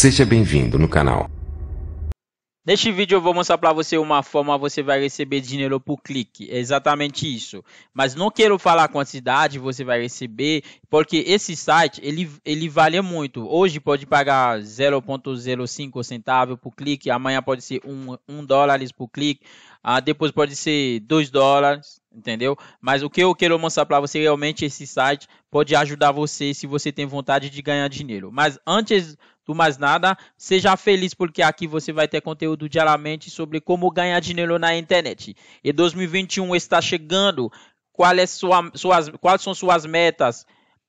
Seja bem-vindo no canal. Neste vídeo eu vou mostrar para você uma forma você vai receber dinheiro por clique, é exatamente isso. Mas não quero falar quantidade você vai receber, porque esse site ele, ele vale muito. Hoje pode pagar 0.05 centavo por clique, amanhã pode ser 1 um, um dólar por clique, ah, depois pode ser 2 dólares, entendeu? Mas o que eu quero mostrar para você realmente esse site pode ajudar você se você tem vontade de ganhar dinheiro. Mas antes do mais nada. Seja feliz porque aqui você vai ter conteúdo diariamente sobre como ganhar dinheiro na internet. E 2021 está chegando. Qual é sua, suas, quais são suas metas?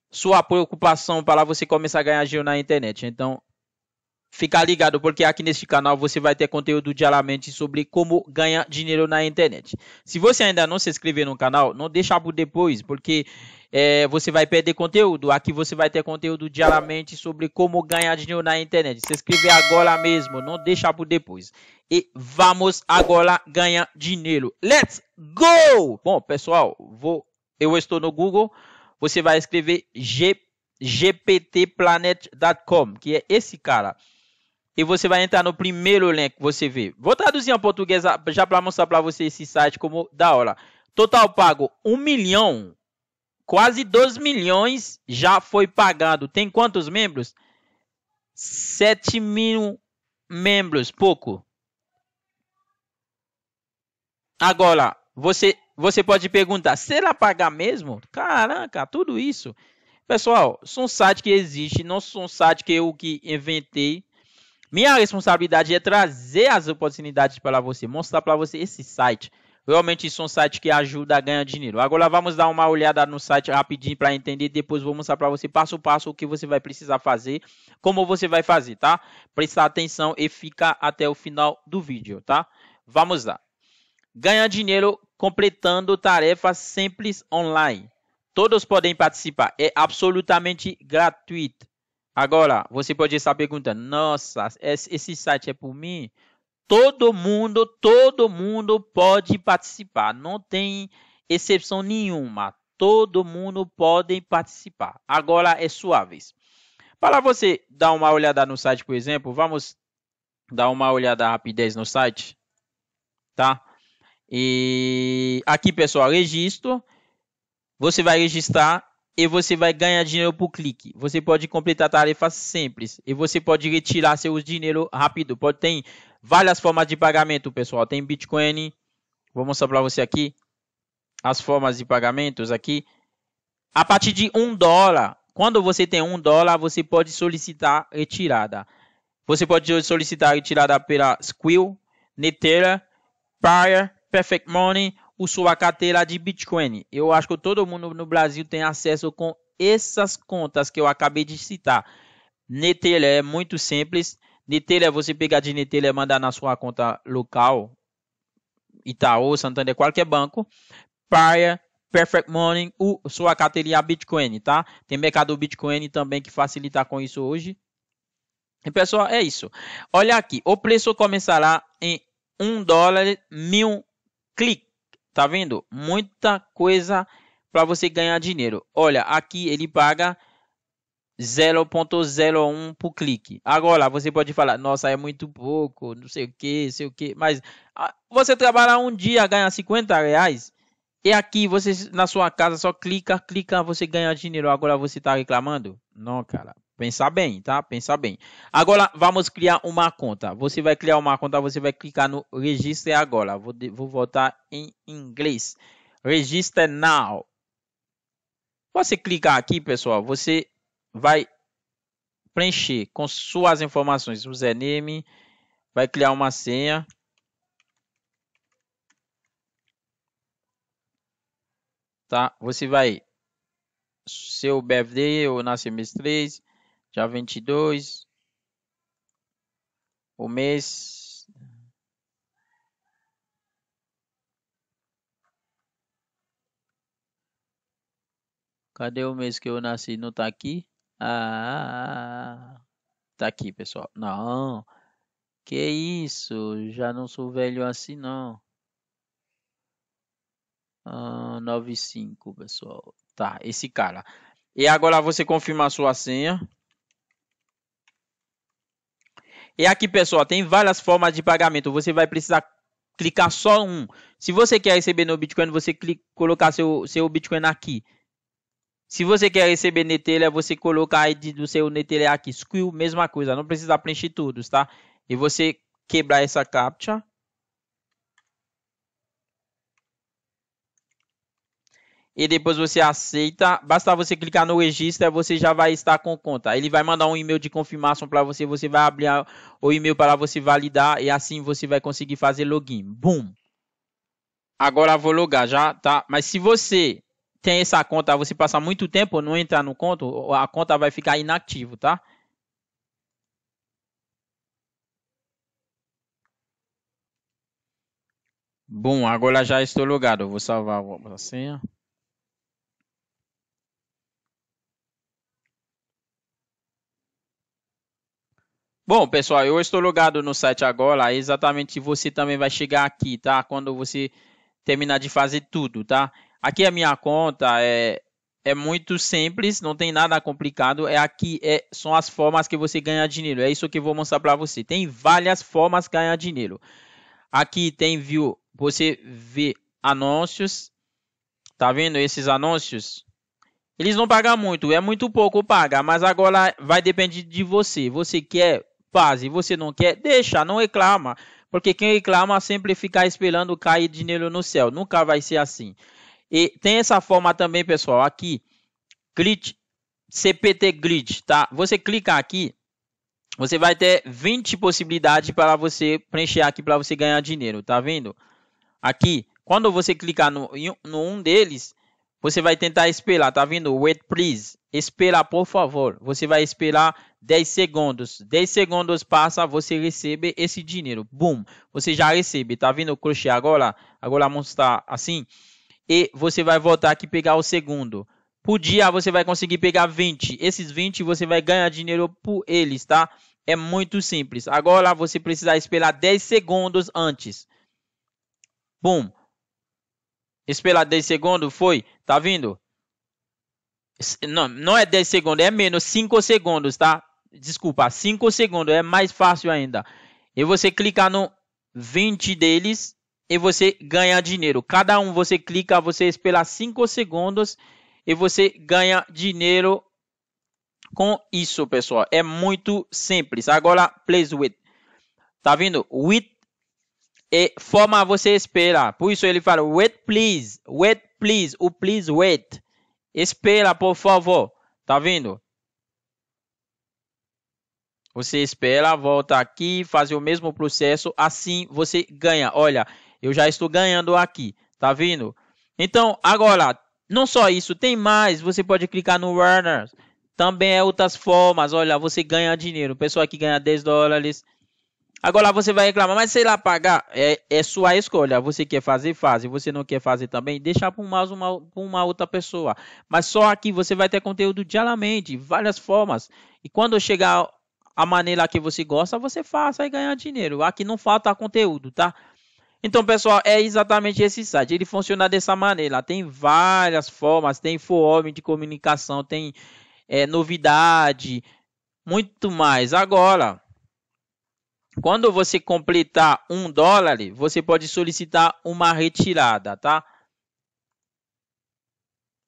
Sua preocupação para você começar a ganhar dinheiro na internet. Então, Fica ligado porque aqui neste canal você vai ter conteúdo diariamente sobre como ganhar dinheiro na internet. Se você ainda não se inscrever no canal, não deixa por depois, porque é, você vai perder conteúdo. Aqui você vai ter conteúdo diariamente sobre como ganhar dinheiro na internet. Se inscreve agora mesmo, não deixa por depois. E vamos agora ganhar dinheiro. Let's go! Bom, pessoal, vou, eu estou no Google. Você vai escrever G, gptplanet.com, que é esse cara e você vai entrar no primeiro link que você vê. Vou traduzir em português ah, já para mostrar para você esse site como da hora. Total pago 1 milhão, quase 2 milhões já foi pagado. Tem quantos membros? 7 mil membros, pouco. Agora, você, você pode perguntar, será pagar mesmo? Caraca, tudo isso. Pessoal, são sites que existe, não são sites que eu que inventei minha responsabilidade é trazer as oportunidades para você, mostrar para você esse site. Realmente isso é um site que ajuda a ganhar dinheiro. Agora vamos dar uma olhada no site rapidinho para entender. Depois vou mostrar para você passo a passo o que você vai precisar fazer, como você vai fazer, tá? Prestar atenção e fica até o final do vídeo, tá? Vamos lá. Ganhar dinheiro completando tarefas simples online. Todos podem participar. É absolutamente gratuito. Agora, você pode estar perguntando: nossa, esse site é por mim? Todo mundo, todo mundo pode participar, não tem exceção nenhuma. Todo mundo pode participar. Agora é sua vez. Para você dar uma olhada no site, por exemplo, vamos dar uma olhada rapidez no site, tá? E aqui, pessoal, registro. Você vai registrar e você vai ganhar dinheiro por clique. Você pode completar tarefas simples e você pode retirar seu dinheiro rápido. Pode tem várias formas de pagamento, pessoal. Tem Bitcoin. Vou mostrar para você aqui as formas de pagamentos aqui. A partir de um dólar, quando você tem um dólar, você pode solicitar retirada. Você pode solicitar retirada pela Squill, Netera, Prior, Perfect Money o sua carteira de Bitcoin. Eu acho que todo mundo no Brasil tem acesso com essas contas que eu acabei de citar. Neteller é muito simples. Neteller, você pegar de Neteller e mandar na sua conta local, Itaú, Santander, qualquer banco. Paya, Perfect Money, o, sua carteira Bitcoin, tá? Tem mercado Bitcoin também que facilita com isso hoje. E pessoal, é isso. Olha aqui, o preço começará em 1 dólar mil cliques. Tá vendo? Muita coisa para você ganhar dinheiro. Olha, aqui ele paga 0.01 por clique. Agora, você pode falar, nossa, é muito pouco, não sei o que, sei o que. Mas ah, você trabalha um dia, ganha 50 reais. E aqui, você na sua casa só clica, clica, você ganha dinheiro. Agora você está reclamando? Não, cara. Pensar bem, tá? Pensar bem. Agora vamos criar uma conta. Você vai criar uma conta, você vai clicar no registre agora. Vou, vou voltar em inglês. Register now. Você clicar aqui, pessoal, você vai preencher com suas informações, username, vai criar uma senha. Tá? Você vai seu birthday ou nasce mês 3, já 22, o mês. Cadê o mês que eu nasci? Não tá aqui? Ah, tá aqui, pessoal. Não, que isso? Já não sou velho assim, não. Ah, 95, pessoal. Tá, esse cara. E agora você confirma a sua senha. E aqui, pessoal, tem várias formas de pagamento. Você vai precisar clicar só um. Se você quer receber no Bitcoin, você clica, colocar seu, seu Bitcoin aqui. Se você quer receber Netelia, você coloca a ID do seu Netelia aqui. Squill, mesma coisa. Não precisa preencher todos, tá? E você quebrar essa captcha. e depois você aceita. Basta você clicar no registro, você já vai estar com conta. Ele vai mandar um e-mail de confirmação para você, você vai abrir o e-mail para você validar e assim você vai conseguir fazer login. Boom. Agora vou logar já, tá? Mas se você tem essa conta, você passa muito tempo não entrar no conto, a conta vai ficar inativo, tá? Bom, agora já estou logado. Vou salvar a senha. Bom, pessoal, eu estou logado no site agora, exatamente você também vai chegar aqui, tá? Quando você terminar de fazer tudo, tá? Aqui a minha conta é, é muito simples, não tem nada complicado. É aqui é, são as formas que você ganha dinheiro. É isso que eu vou mostrar para você. Tem várias formas de ganhar dinheiro. Aqui tem view, você vê anúncios. Tá vendo esses anúncios? Eles não pagam muito, é muito pouco paga. mas agora vai depender de você. Você quer faz e você não quer, deixa, não reclama. Porque quem reclama sempre fica esperando cair dinheiro no céu. Nunca vai ser assim. E tem essa forma também, pessoal, aqui. glitch CPT Grid, tá? Você clica aqui, você vai ter 20 possibilidades para você preencher aqui para você ganhar dinheiro, tá vendo? Aqui, quando você clicar no, no um deles, você vai tentar esperar, tá vendo? Wait please. espera por favor. Você vai esperar 10 segundos. 10 segundos passa, você recebe esse dinheiro. Boom. Você já recebe, tá vendo o crochê agora? Agora mostrar assim. E você vai voltar aqui pegar o segundo. Por dia você vai conseguir pegar 20. Esses 20 você vai ganhar dinheiro por eles, tá? É muito simples. Agora você precisa esperar 10 segundos antes. Boom. Espelhar 10 segundos, foi? Tá vindo? Não, não é 10 segundos, é menos 5 segundos, tá? Desculpa, 5 segundos, é mais fácil ainda. E você clica no 20 deles e você ganha dinheiro. Cada um você clica, você espera 5 segundos e você ganha dinheiro com isso, pessoal. É muito simples. Agora, place with. Tá vendo? With e forma você espera. Por isso ele fala wait please, wait please, o please wait. Espera, por favor. Tá vendo? Você espera, volta aqui, faz o mesmo processo, assim você ganha. Olha, eu já estou ganhando aqui, tá vendo? Então, agora, não só isso, tem mais. Você pode clicar no Warner Também é outras formas. Olha, você ganha dinheiro. Pessoa que ganha 10 dólares, Agora você vai reclamar, mas sei lá pagar, é, é sua escolha. Você quer fazer, faz. Você não quer fazer também, deixa para mais uma, uma outra pessoa. Mas só aqui você vai ter conteúdo diariamente, várias formas. E quando chegar a maneira que você gosta, você faça e ganha dinheiro. Aqui não falta conteúdo, tá? Então, pessoal, é exatamente esse site. Ele funciona dessa maneira. Tem várias formas, tem forma de comunicação, tem é, novidade, muito mais. Agora, quando você completar um dólar, você pode solicitar uma retirada, tá?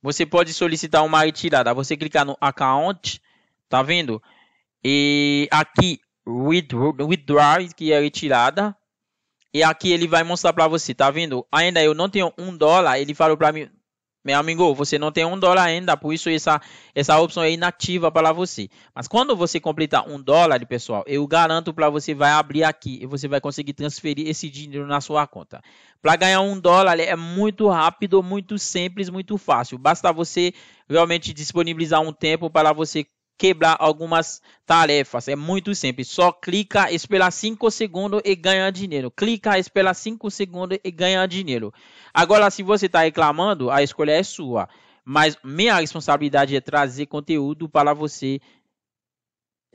Você pode solicitar uma retirada. Você clicar no account, tá vendo? E aqui withdraw, que é retirada. E aqui ele vai mostrar para você, tá vendo? Ainda eu não tenho um dólar, ele falou para mim meu amigo, você não tem um dólar ainda, por isso essa, essa opção é inativa para você. Mas quando você completar um dólar, pessoal, eu garanto para você vai abrir aqui e você vai conseguir transferir esse dinheiro na sua conta. Para ganhar um dólar é muito rápido, muito simples, muito fácil. Basta você realmente disponibilizar um tempo para você quebrar algumas tarefas. É muito simples. Só clica, espera 5 segundos e ganha dinheiro. Clica, espera 5 segundos e ganha dinheiro. Agora, se você está reclamando, a escolha é sua. Mas minha responsabilidade é trazer conteúdo para você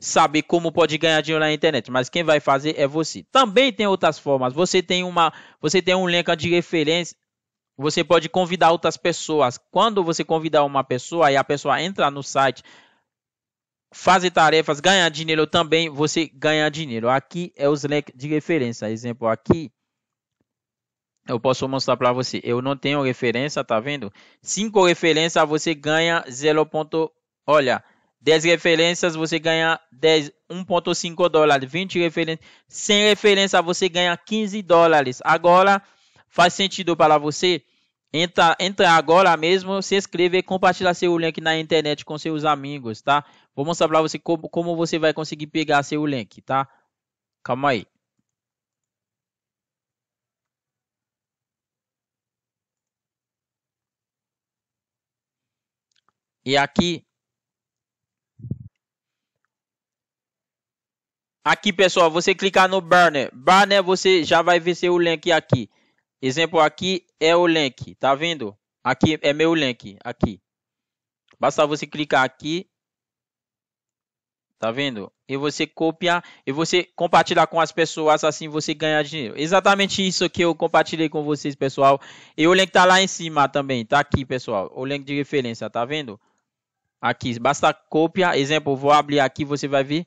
saber como pode ganhar dinheiro na internet, mas quem vai fazer é você. Também tem outras formas. Você tem uma, você tem um link de referência. Você pode convidar outras pessoas. Quando você convidar uma pessoa e a pessoa entra no site, fazer tarefas, ganhar dinheiro também, você ganha dinheiro. Aqui é os links de referência. Exemplo aqui, eu posso mostrar para você. Eu não tenho referência, tá vendo? Cinco referências você ganha 0. Olha, 10 referências você ganha 10, 1.5 dólares. 20 referências, 100 referências você ganha 15 dólares. Agora faz sentido para você? Entra, entra agora mesmo, se inscrever e compartilhar seu link na internet com seus amigos, tá? Vou mostrar para você como, como você vai conseguir pegar seu link, tá? Calma aí. E aqui Aqui, pessoal, você clicar no banner. Banner, você já vai ver seu link aqui. Exemplo aqui é o link, tá vendo? Aqui é meu link, aqui. Basta você clicar aqui, tá vendo? E você copia e você compartilhar com as pessoas, assim você ganha dinheiro. Exatamente isso que eu compartilhei com vocês, pessoal. E o link tá lá em cima também, tá aqui, pessoal. O link de referência, tá vendo? Aqui, basta copiar. Exemplo, vou abrir aqui, você vai ver.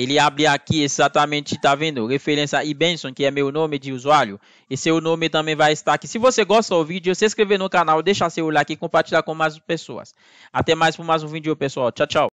Ele abre aqui exatamente, tá vendo? Referência a Ibenson, que é meu nome de usuário. E seu nome também vai estar aqui. Se você gosta do vídeo, se inscrever no canal, deixar seu like e compartilhar com mais pessoas. Até mais para mais um vídeo, pessoal. Tchau, tchau.